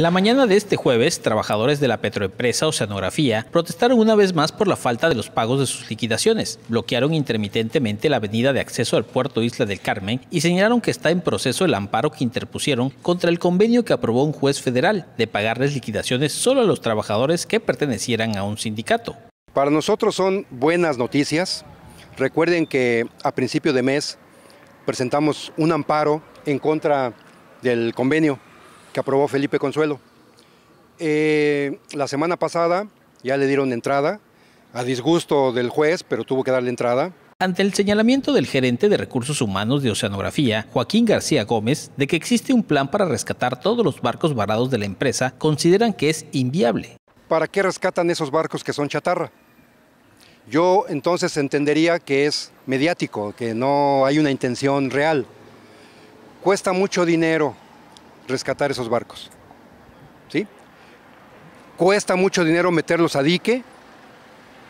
La mañana de este jueves, trabajadores de la petroempresa Oceanografía protestaron una vez más por la falta de los pagos de sus liquidaciones, bloquearon intermitentemente la avenida de acceso al puerto Isla del Carmen y señalaron que está en proceso el amparo que interpusieron contra el convenio que aprobó un juez federal de pagarles liquidaciones solo a los trabajadores que pertenecieran a un sindicato. Para nosotros son buenas noticias. Recuerden que a principio de mes presentamos un amparo en contra del convenio que aprobó Felipe Consuelo. Eh, la semana pasada ya le dieron entrada, a disgusto del juez, pero tuvo que darle entrada. Ante el señalamiento del gerente de recursos humanos de Oceanografía, Joaquín García Gómez, de que existe un plan para rescatar todos los barcos varados de la empresa, consideran que es inviable. ¿Para qué rescatan esos barcos que son chatarra? Yo entonces entendería que es mediático, que no hay una intención real. Cuesta mucho dinero rescatar esos barcos. ¿Sí? Cuesta mucho dinero meterlos a dique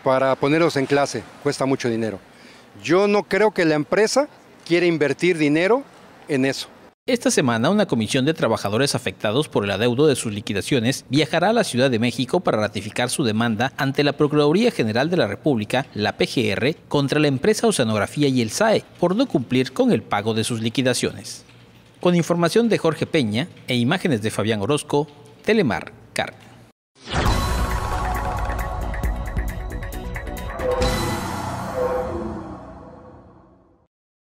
para ponerlos en clase, cuesta mucho dinero. Yo no creo que la empresa quiera invertir dinero en eso. Esta semana, una comisión de trabajadores afectados por el adeudo de sus liquidaciones viajará a la Ciudad de México para ratificar su demanda ante la Procuraduría General de la República, la PGR, contra la empresa Oceanografía y el SAE por no cumplir con el pago de sus liquidaciones. Con información de Jorge Peña e imágenes de Fabián Orozco, Telemar Car.